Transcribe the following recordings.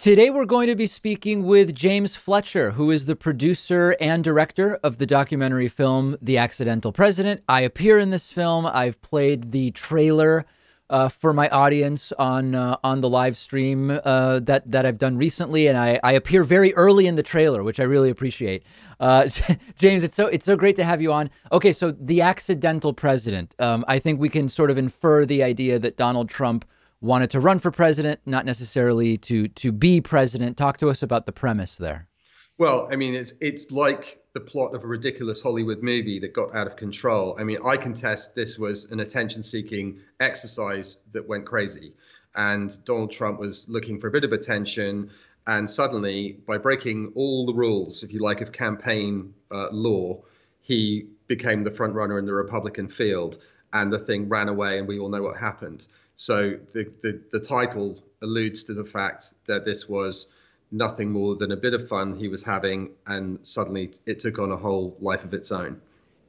Today, we're going to be speaking with James Fletcher, who is the producer and director of the documentary film The Accidental President. I appear in this film. I've played the trailer uh, for my audience on uh, on the live stream uh, that that I've done recently, and I, I appear very early in the trailer, which I really appreciate. Uh, James, it's so it's so great to have you on. Okay, so The Accidental President. Um, I think we can sort of infer the idea that Donald Trump wanted to run for president, not necessarily to to be president. Talk to us about the premise there. Well, I mean, it's it's like the plot of a ridiculous Hollywood movie that got out of control. I mean, I contest this was an attention-seeking exercise that went crazy, and Donald Trump was looking for a bit of attention. And suddenly, by breaking all the rules, if you like, of campaign uh, law, he became the front runner in the Republican field, and the thing ran away, and we all know what happened. So the, the, the title alludes to the fact that this was nothing more than a bit of fun he was having, and suddenly it took on a whole life of its own.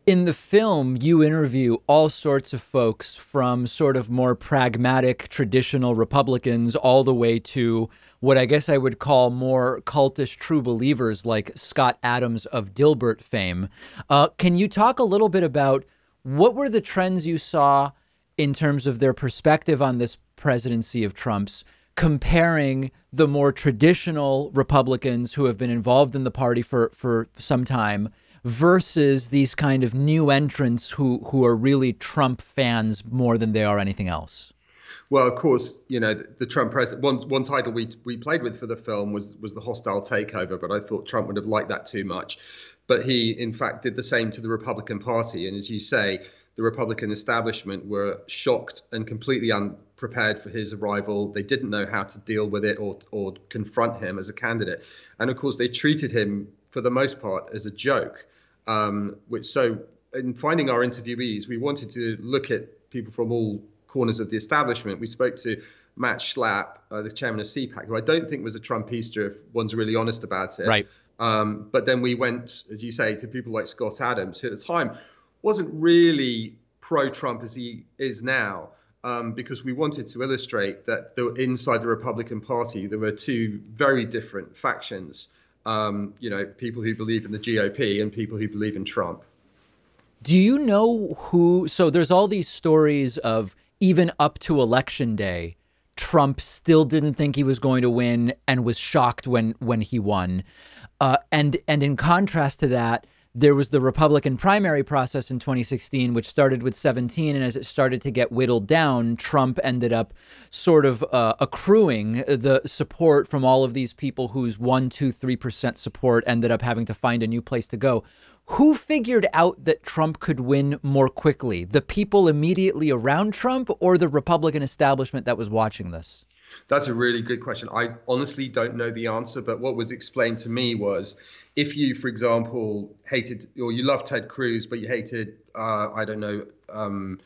In the film, you interview all sorts of folks from sort of more pragmatic, traditional Republicans all the way to what I guess I would call more cultish true believers like Scott Adams of Dilbert fame. Uh, can you talk a little bit about what were the trends you saw? in terms of their perspective on this presidency of Trump's, comparing the more traditional Republicans who have been involved in the party for, for some time versus these kind of new entrants who, who are really Trump fans more than they are anything else? Well, of course, you know the, the Trump president. One one title we we played with for the film was was the hostile takeover, but I thought Trump would have liked that too much. But he, in fact, did the same to the Republican Party, and as you say, the Republican establishment were shocked and completely unprepared for his arrival. They didn't know how to deal with it or, or confront him as a candidate. And of course, they treated him, for the most part, as a joke. Um, which so, in finding our interviewees, we wanted to look at people from all corners of the establishment. We spoke to Matt Schlapp, uh, the chairman of CPAC, who I don't think was a Trumpista, if one's really honest about it. Right. Um, but then we went, as you say, to people like Scott Adams, who at the time wasn't really pro-Trump as he is now, um, because we wanted to illustrate that the, inside the Republican Party there were two very different factions. Um, you know, people who believe in the GOP and people who believe in Trump. Do you know who? So there's all these stories of even up to election day, Trump still didn't think he was going to win and was shocked when when he won. Uh, and and in contrast to that, there was the Republican primary process in 2016, which started with 17. And as it started to get whittled down, Trump ended up sort of uh, accruing the support from all of these people whose one, two, three percent support ended up having to find a new place to go. Who figured out that Trump could win more quickly? The people immediately around Trump or the Republican establishment that was watching this? That's a really good question. I honestly don't know the answer, but what was explained to me was if you, for example, hated or you loved Ted Cruz, but you hated, uh, I don't know, um,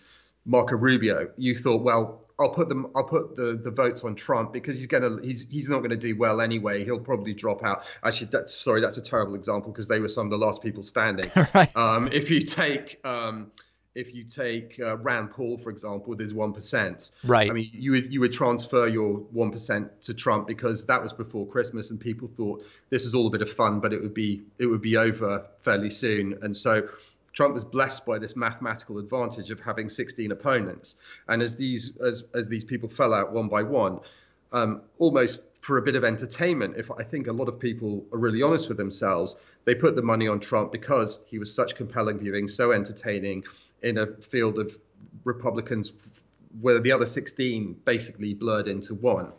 Marco Rubio, you thought, well, I'll put them. I'll put the, the votes on Trump because he's gonna he's he's not gonna do well anyway. He'll probably drop out. Actually, that's sorry, that's a terrible example because they were some of the last people standing. right. um, if you take um, if you take uh, Rand Paul, for example, there's one percent. Right. I mean, you would you would transfer your one percent to Trump because that was before Christmas, and people thought this is all a bit of fun, but it would be it would be over fairly soon, and so. Trump was blessed by this mathematical advantage of having 16 opponents, and as these as as these people fell out one by one, um, almost for a bit of entertainment. If I think a lot of people are really honest with themselves, they put the money on Trump because he was such compelling viewing, so entertaining, in a field of Republicans where the other 16 basically blurred into one.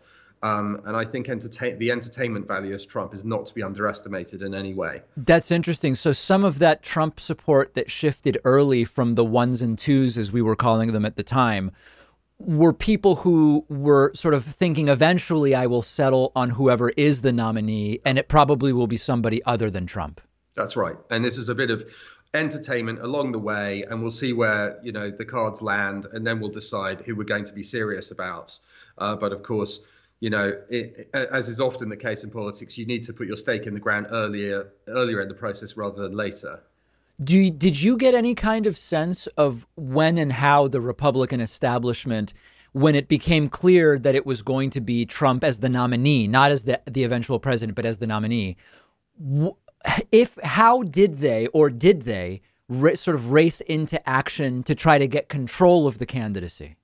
Um, and I think the entertainment value of Trump is not to be underestimated in any way. That's interesting. So some of that Trump support that shifted early from the ones and twos, as we were calling them at the time, were people who were sort of thinking eventually I will settle on whoever is the nominee, and it probably will be somebody other than Trump. That's right. And this is a bit of entertainment along the way, and we'll see where you know the cards land, and then we'll decide who we're going to be serious about. Uh, but of course, you know, it, it, as is often the case in politics, you need to put your stake in the ground earlier, earlier in the process rather than later. Do you, did you get any kind of sense of when and how the Republican establishment, when it became clear that it was going to be Trump as the nominee, not as the the eventual president, but as the nominee? if how did they or did they sort of race into action to try to get control of the candidacy?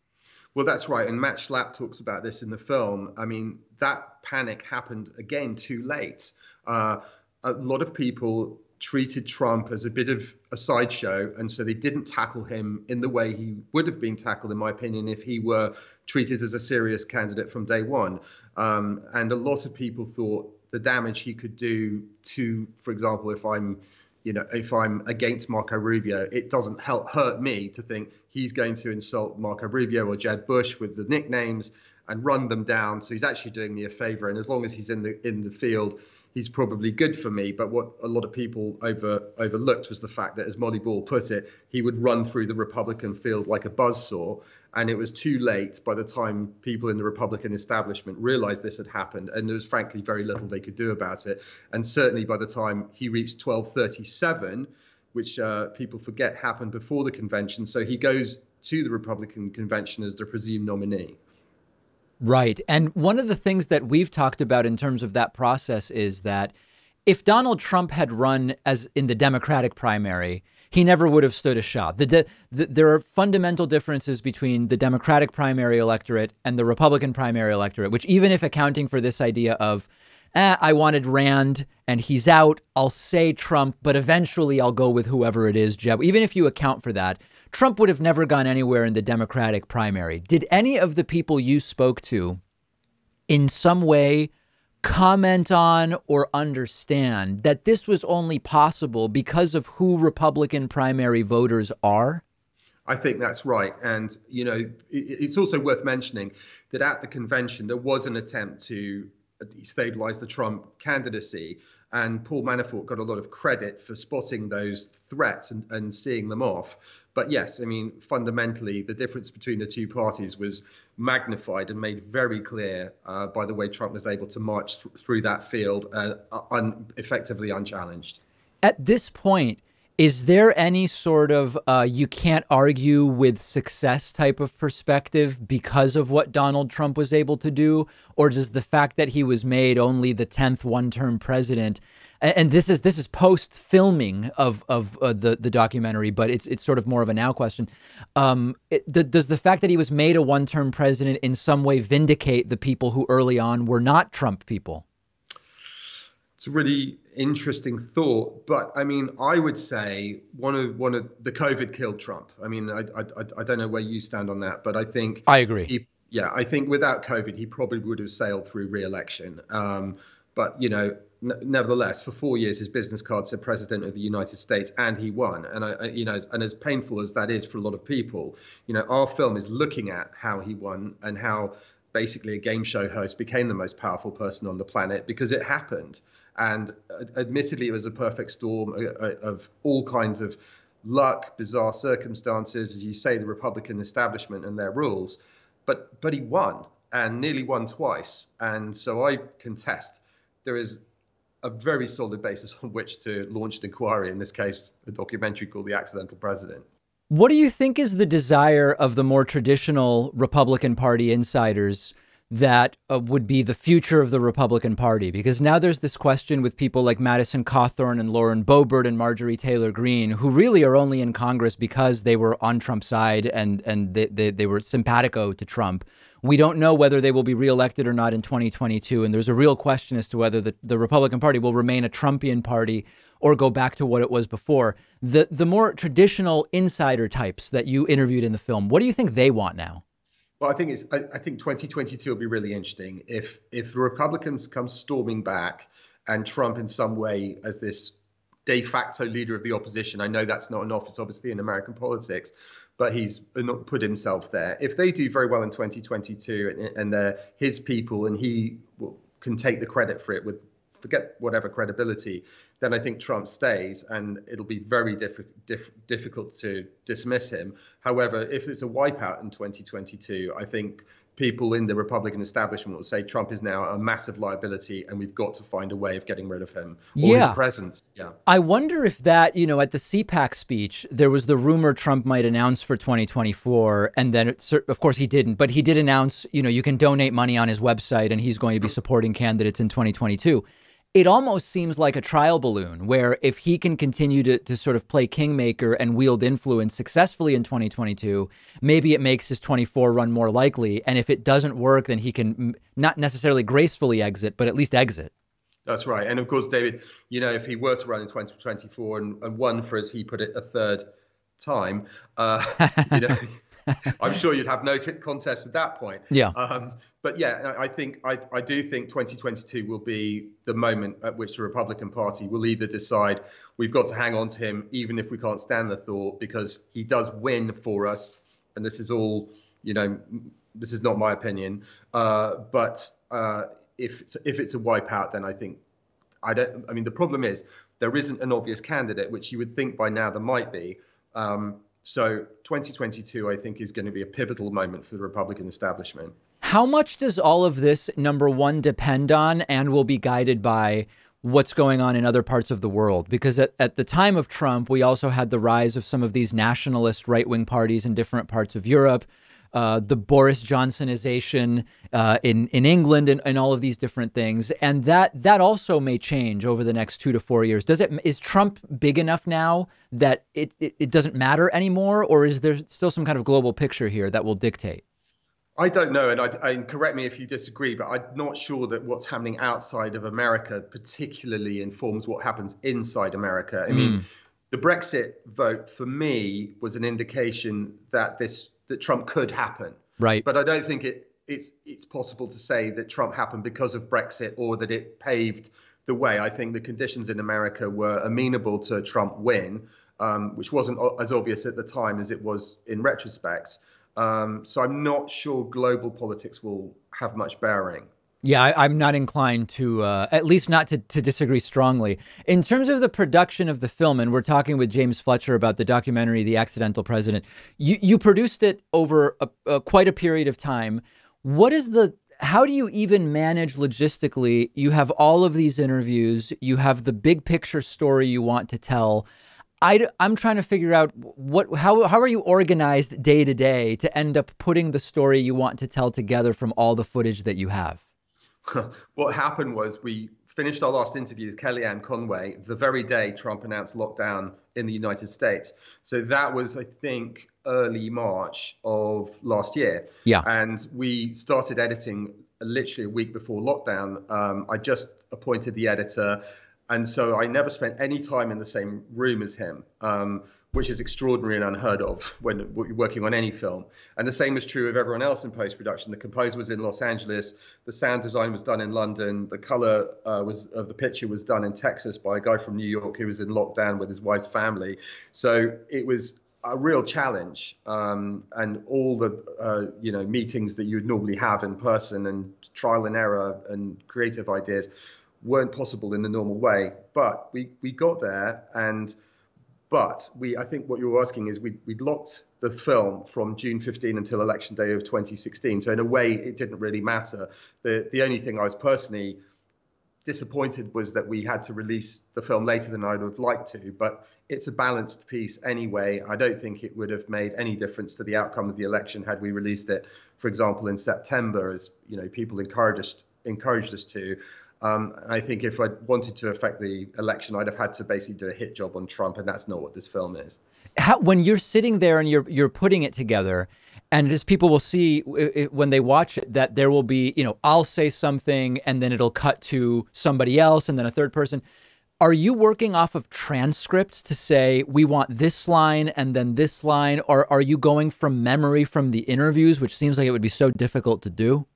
Well, that's right. And Matt Schlapp talks about this in the film. I mean, that panic happened again too late. Uh, a lot of people treated Trump as a bit of a sideshow, and so they didn't tackle him in the way he would have been tackled, in my opinion, if he were treated as a serious candidate from day one. Um, and a lot of people thought the damage he could do to, for example, if I'm, you know, if I'm against Marco Rubio, it doesn't help hurt me to think he's going to insult Marco Rubio or Jed Bush with the nicknames and run them down. So he's actually doing me a favor. And as long as he's in the in the field, he's probably good for me. But what a lot of people over overlooked was the fact that, as Molly Ball put it, he would run through the Republican field like a buzzsaw. And it was too late by the time people in the Republican establishment realized this had happened. And there was frankly very little they could do about it. And certainly by the time he reached 1237, which uh, people forget happened before the convention, so he goes to the Republican convention as the presumed nominee. Right. And one of the things that we've talked about in terms of that process is that if Donald Trump had run as in the Democratic primary, he never would have stood a shot. The the, there are fundamental differences between the Democratic primary electorate and the Republican primary electorate, which, even if accounting for this idea of eh, I wanted Rand and he's out. I'll say Trump, but eventually I'll go with whoever it is, Jeb. Even if you account for that, Trump would have never gone anywhere in the Democratic primary. Did any of the people you spoke to in some way comment on or understand that this was only possible because of who Republican primary voters are? I think that's right. And, you know, it's also worth mentioning that at the convention, there was an attempt to stabilized the Trump candidacy. And Paul Manafort got a lot of credit for spotting those threats and, and seeing them off. But yes, I mean, fundamentally, the difference between the two parties was magnified and made very clear uh, by the way Trump was able to march th- through that field uh, un- effectively unchallenged. At this point, is there any sort of uh, you can't argue with success type of perspective because of what Donald Trump was able to do? Or does the fact that he was made only the 10th one term president? And, this is this is post filming of of uh, the the documentary, but it's it's sort of more of a now question. Um, it, does the fact that he was made a one term president in some way vindicate the people who early on were not Trump people? It's a really interesting thought, but I mean, I would say one of one of the COVID killed Trump. I mean, I I, I don't know where you stand on that, but I think I agree. He, yeah, I think without COVID, he probably would have sailed through re-election. Um, but you know, n- nevertheless, for four years, his business card said President of the United States, and he won. And I, I, you know, and as painful as that is for a lot of people, you know, our film is looking at how he won and how basically a game show host became the most powerful person on the planet because it happened and admittedly, it was a perfect storm uh, uh, of all kinds of luck, bizarre circumstances, as you say, the Republican establishment and their rules. But but he won and nearly won twice. And so I contest there is a very solid basis on which to launch an inquiry, in this case, a documentary called The Accidental President. What do you think is the desire of the more traditional Republican Party insiders that uh, would be the future of the Republican Party. Because now there's this question with people like Madison Cawthorn and Lauren Boebert and Marjorie Taylor Greene, who really are only in Congress because they were on Trump's side and, and they, they, they were simpatico to Trump. We don't know whether they will be reelected or not in 2022. And there's a real question as to whether the, the Republican Party will remain a Trumpian party or go back to what it was before. The, the more traditional insider types that you interviewed in the film, what do you think they want now? Well, I think it's. I, I, think 2022 will be really interesting if if the Republicans come storming back and Trump in some way as this de facto leader of the opposition. I know that's not an office, obviously, in American politics, but he's put himself there. If they do very well in 2022 and, and they're his people and he can take the credit for it with forget whatever credibility then I think Trump stays, and it'll be very diff- diff- difficult to dismiss him. However, if it's a wipeout in 2022, I think people in the Republican establishment will say Trump is now a massive liability and we've got to find a way of getting rid of him or yeah. his presence. Yeah. I wonder if that, you know, at the CPAC speech, there was the rumor Trump might announce for 2024. And then, it, of course, he didn't, but he did announce, you know, you can donate money on his website and he's going to be supporting candidates in 2022 it almost seems like a trial balloon where if he can continue to, to sort of play kingmaker and wield influence successfully in 2022 maybe it makes his 24 run more likely and if it doesn't work then he can not necessarily gracefully exit but at least exit that's right and of course david you know if he were to run in 2024 and, and won for as he put it a third time uh, you know I'm sure you'd have no contest at that point. Yeah. Um, but yeah, I think I, I do think 2022 will be the moment at which the Republican Party will either decide we've got to hang on to him, even if we can't stand the thought, because he does win for us. And this is all, you know, this is not my opinion. Uh, but uh, if it's, if it's a wipeout, then I think I don't. I mean, the problem is there isn't an obvious candidate, which you would think by now there might be. Um, so 2022, I think, is going to be a pivotal moment for the Republican establishment. How much does all of this, number one, depend on and will be guided by what's going on in other parts of the world? Because at, at the time of Trump, we also had the rise of some of these nationalist right wing parties in different parts of Europe uh, the Boris Johnsonization uh, in in England and, and all of these different things, and that that also may change over the next two to four years. Does it is Trump big enough now that it, it, it doesn't matter anymore, or is there still some kind of global picture here that will dictate? I don't know, and, I, and, correct me if you disagree, but I'm not sure that what's happening outside of America particularly informs what happens inside America. I mean, hmm the Brexit vote for me was an indication that this that Trump could happen. Right. But I don't think it it's it's possible to say that Trump happened because of Brexit or that it paved the way. I think the conditions in America were amenable to Trump win, um, which wasn't as obvious at the time as it was in retrospect. Um, so I'm not sure global politics will have much bearing yeah, I, am not inclined to, uh, at least not to, to disagree strongly. In terms of the production of the film, and we're talking with James Fletcher about the documentary "The Accidental President." You you produced it over a, a, quite a period of time. What is the how do you even manage logistically? You have all of these interviews. You have the big picture story you want to tell. I, am trying to figure out what how how are you organized day to day to end up putting the story you want to tell together from all the footage that you have. what happened was we finished our last interview with Kellyanne Conway the very day Trump announced lockdown in the United States. So that was, I think, early March of last year. Yeah. And we started editing literally a week before lockdown. Um, I just appointed the editor. And so I never spent any time in the same room as him. Um, which is extraordinary and unheard of when working on any film. And the same is true of everyone else in post production. The composer was in Los Angeles, the sound design was done in London, the color uh, was of the picture was done in Texas by a guy from New York who was in lockdown with his wife's family. So it was a real challenge, um, and all the uh, you know meetings that you would normally have in person and trial and error and creative ideas weren't possible in the normal way. But we we got there and but we, I think what you're asking is we, we locked the film from June 15 until election day of 2016. So in a way, it didn't really matter. The, the only thing I was personally disappointed was that we had to release the film later than I would have liked to, but it's a balanced piece anyway. I don't think it would have made any difference to the outcome of the election had we released it, for example, in September, as you know, people encouraged us encouraged us to. Um, and I think if I wanted to affect the election, I'd have had to basically do a hit job on Trump, and that's not what this film is. How, when you're sitting there and you're you're putting it together, and as people will see it, when they watch it, that there will be you know I'll say something, and then it'll cut to somebody else, and then a third person. Are you working off of transcripts to say we want this line and then this line, or are you going from memory from the interviews, which seems like it would be so difficult to do?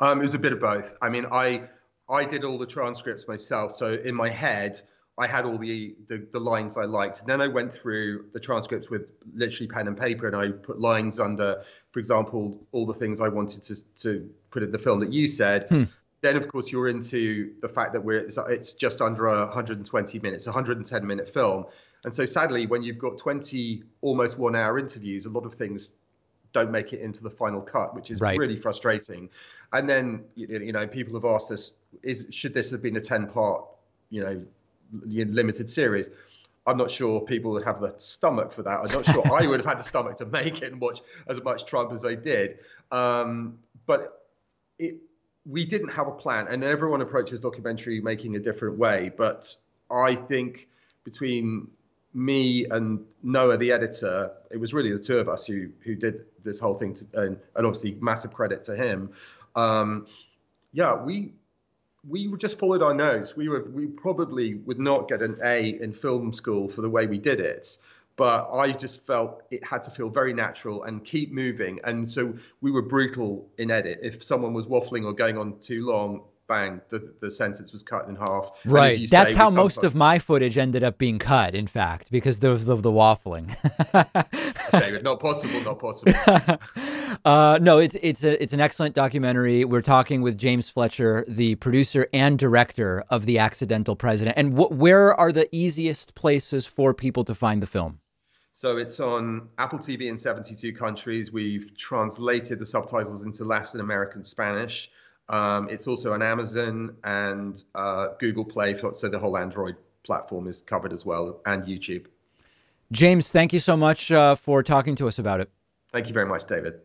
Um, it was a bit of both. I mean, I I did all the transcripts myself. So in my head, I had all the, the, the lines I liked. And then I went through the transcripts with literally pen and paper, and I put lines under, for example, all the things I wanted to to put in the film that you said. Hmm. Then of course you're into the fact that we're it's just under 120 minutes, 110 minute film, and so sadly when you've got 20 almost one hour interviews, a lot of things don't make it into the final cut, which is right. really frustrating. And then you know people have asked us, is should this have been a ten part you know limited series? I'm not sure people would have the stomach for that. I'm not sure I would have had the stomach to make it and watch as much Trump as I did. Um, but it, we didn't have a plan, and everyone approaches documentary making a different way. But I think between me and Noah, the editor, it was really the two of us who who did this whole thing, to, and, and obviously massive credit to him. Um, yeah, we we just followed our nose. We were we probably would not get an A in film school for the way we did it, but I just felt it had to feel very natural and keep moving. And so we were brutal in edit. If someone was waffling or going on too long, bang, the, the sentence was cut in half. Right. That's how most fun. of my footage ended up being cut, in fact, because of the, the waffling. David, not possible, not possible. uh, no, it's it's a, it's an excellent documentary. We're talking with James Fletcher, the producer and director of The Accidental President. And wh- where are the easiest places for people to find the film? So it's on Apple TV in 72 countries. We've translated the subtitles into Latin American Spanish. Um, it's also on Amazon and uh, Google Play, so the whole Android platform is covered as well, and YouTube. James, thank you so much uh, for talking to us about it. Thank you very much, David.